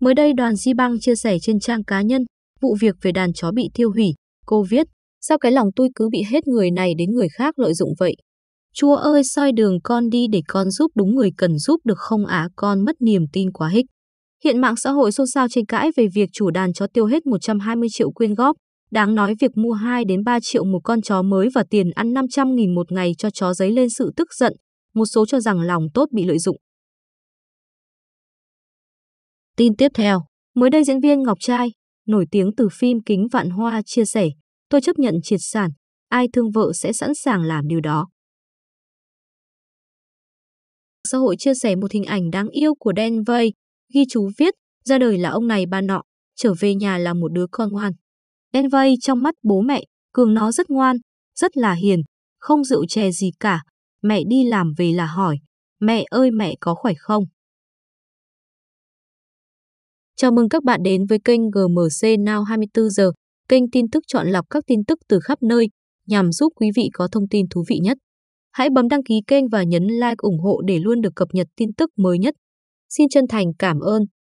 Mới đây đoàn Di Bang chia sẻ trên trang cá nhân vụ việc về đàn chó bị thiêu hủy. Cô viết, sao cái lòng tôi cứ bị hết người này đến người khác lợi dụng vậy? Chúa ơi soi đường con đi để con giúp đúng người cần giúp được không á con mất niềm tin quá hích. Hiện mạng xã hội xôn xao tranh cãi về việc chủ đàn chó tiêu hết 120 triệu quyên góp. Đáng nói việc mua 2 đến 3 triệu một con chó mới và tiền ăn 500 nghìn một ngày cho chó giấy lên sự tức giận. Một số cho rằng lòng tốt bị lợi dụng. Tin tiếp theo, mới đây diễn viên Ngọc Trai, nổi tiếng từ phim Kính Vạn Hoa chia sẻ, tôi chấp nhận triệt sản, ai thương vợ sẽ sẵn sàng làm điều đó. Xã hội chia sẻ một hình ảnh đáng yêu của Dan Vay, ghi chú viết, ra đời là ông này ba nọ, trở về nhà là một đứa con ngoan. Dan Vay trong mắt bố mẹ, cường nó rất ngoan, rất là hiền, không rượu chè gì cả. Mẹ đi làm về là hỏi, mẹ ơi mẹ có khỏe không? Chào mừng các bạn đến với kênh GMC Now 24 giờ, kênh tin tức chọn lọc các tin tức từ khắp nơi nhằm giúp quý vị có thông tin thú vị nhất. Hãy bấm đăng ký kênh và nhấn like ủng hộ để luôn được cập nhật tin tức mới nhất. Xin chân thành cảm ơn.